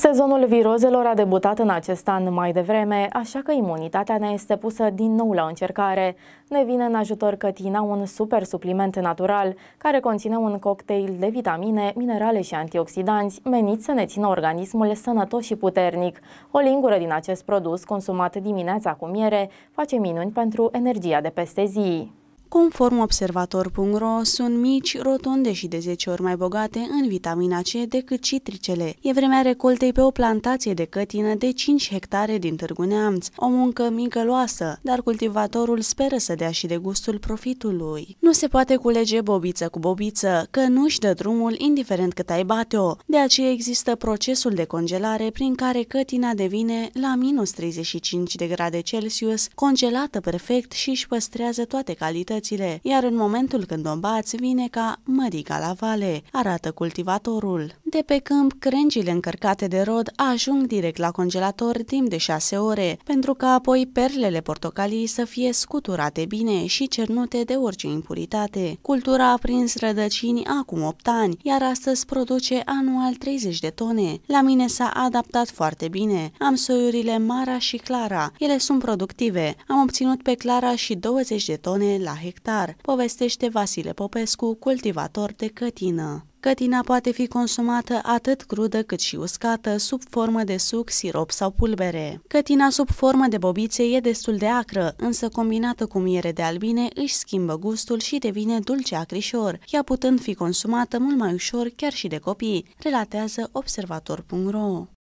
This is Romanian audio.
Sezonul virozelor a debutat în acest an mai devreme, așa că imunitatea ne este pusă din nou la încercare. Ne vine în ajutor cătina un super supliment natural, care conține un cocktail de vitamine, minerale și antioxidanți, menit să ne țină organismul sănătos și puternic. O lingură din acest produs, consumat dimineața cu miere, face minuni pentru energia de peste zi. Conform observator.ro, sunt mici, rotunde și de 10 ori mai bogate în vitamina C decât citricele. E vremea recoltei pe o plantație de cătină de 5 hectare din Târgu Neamț, o muncă migăloasă, dar cultivatorul speră să dea și de gustul profitului. Nu se poate culege bobiță cu bobiță, că nu-și dă drumul indiferent cât ai bate-o. De aceea există procesul de congelare prin care cătina devine la minus 35 de grade Celsius, congelată perfect și își păstrează toate calitățile cantitățile, iar în momentul când o bați vine ca mărica la vale, arată cultivatorul. De pe câmp, crengile încărcate de rod ajung direct la congelator timp de 6 ore, pentru ca apoi perlele portocalii să fie scuturate bine și cernute de orice impuritate. Cultura a prins rădăcini acum 8 ani, iar astăzi produce anual 30 de tone. La mine s-a adaptat foarte bine. Am soiurile Mara și Clara. Ele sunt productive. Am obținut pe Clara și 20 de tone la hectar, povestește Vasile Popescu, cultivator de cătină. Cătina poate fi consumată atât crudă cât și uscată, sub formă de suc, sirop sau pulbere. Cătina sub formă de bobițe e destul de acră, însă combinată cu miere de albine își schimbă gustul și devine dulce acrișor, ea putând fi consumată mult mai ușor chiar și de copii, relatează observator.ro.